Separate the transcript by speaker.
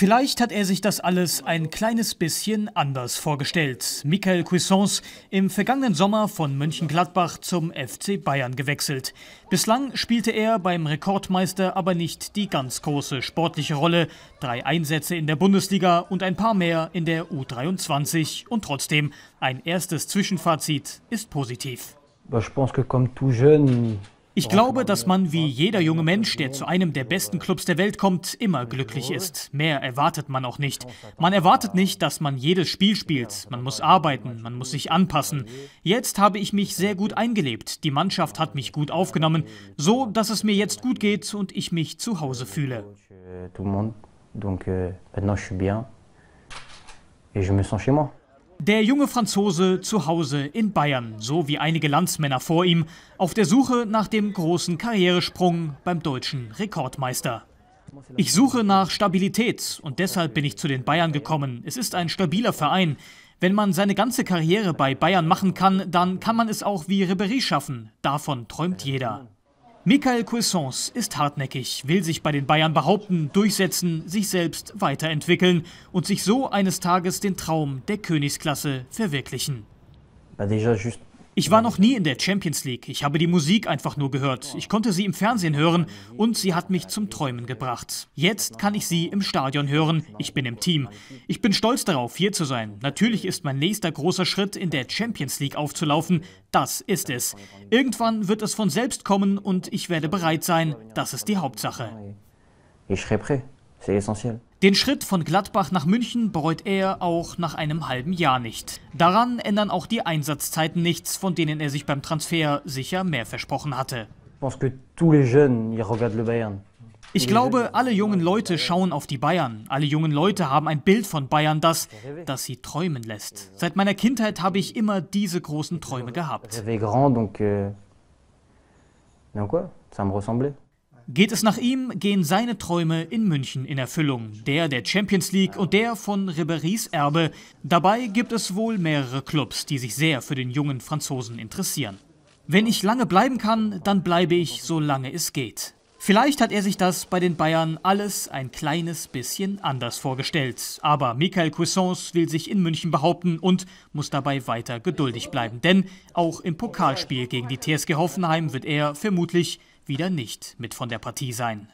Speaker 1: Vielleicht hat er sich das alles ein kleines bisschen anders vorgestellt. Michael Cuissons im vergangenen Sommer von Mönchengladbach zum FC Bayern gewechselt. Bislang spielte er beim Rekordmeister aber nicht die ganz große sportliche Rolle. Drei Einsätze in der Bundesliga und ein paar mehr in der U23. Und trotzdem, ein erstes Zwischenfazit ist positiv.
Speaker 2: Ich denke, comme tout jeune,
Speaker 1: ich glaube, dass man wie jeder junge Mensch, der zu einem der besten Clubs der Welt kommt, immer glücklich ist. Mehr erwartet man auch nicht. Man erwartet nicht, dass man jedes Spiel spielt. Man muss arbeiten, man muss sich anpassen. Jetzt habe ich mich sehr gut eingelebt. Die Mannschaft hat mich gut aufgenommen, so dass es mir jetzt gut geht und ich mich zu Hause fühle.
Speaker 2: Tout le monde. Donc euh, maintenant je suis bien et je me sens chez moi.
Speaker 1: Der junge Franzose zu Hause in Bayern, so wie einige Landsmänner vor ihm, auf der Suche nach dem großen Karrieresprung beim deutschen Rekordmeister. Ich suche nach Stabilität und deshalb bin ich zu den Bayern gekommen. Es ist ein stabiler Verein. Wenn man seine ganze Karriere bei Bayern machen kann, dann kann man es auch wie Ribéry schaffen. Davon träumt jeder. Michael Cuissons ist hartnäckig, will sich bei den Bayern behaupten, durchsetzen, sich selbst weiterentwickeln und sich so eines Tages den Traum der Königsklasse verwirklichen.
Speaker 2: Bah déjà, juste
Speaker 1: ich war noch nie in der Champions League. Ich habe die Musik einfach nur gehört. Ich konnte sie im Fernsehen hören und sie hat mich zum Träumen gebracht. Jetzt kann ich sie im Stadion hören. Ich bin im Team. Ich bin stolz darauf, hier zu sein. Natürlich ist mein nächster großer Schritt, in der Champions League aufzulaufen. Das ist es. Irgendwann wird es von selbst kommen und ich werde bereit sein. Das ist die Hauptsache.
Speaker 2: Ich serai prêt. C'est l'essentiel.
Speaker 1: Den Schritt von Gladbach nach München bereut er auch nach einem halben Jahr nicht. Daran ändern auch die Einsatzzeiten nichts, von denen er sich beim Transfer sicher mehr versprochen hatte. Ich glaube, alle jungen Leute schauen auf die Bayern. Alle jungen Leute haben ein Bild von Bayern, das, das sie träumen lässt. Seit meiner Kindheit habe ich immer diese großen Träume gehabt.
Speaker 2: Euh, Ça me ressemblait.
Speaker 1: Geht es nach ihm, gehen seine Träume in München in Erfüllung. Der der Champions League und der von Ribéry's Erbe. Dabei gibt es wohl mehrere Clubs, die sich sehr für den jungen Franzosen interessieren. Wenn ich lange bleiben kann, dann bleibe ich, solange es geht. Vielleicht hat er sich das bei den Bayern alles ein kleines bisschen anders vorgestellt. Aber Michael Cuissons will sich in München behaupten und muss dabei weiter geduldig bleiben. Denn auch im Pokalspiel gegen die TSG Hoffenheim wird er vermutlich wieder nicht mit von der Partie sein.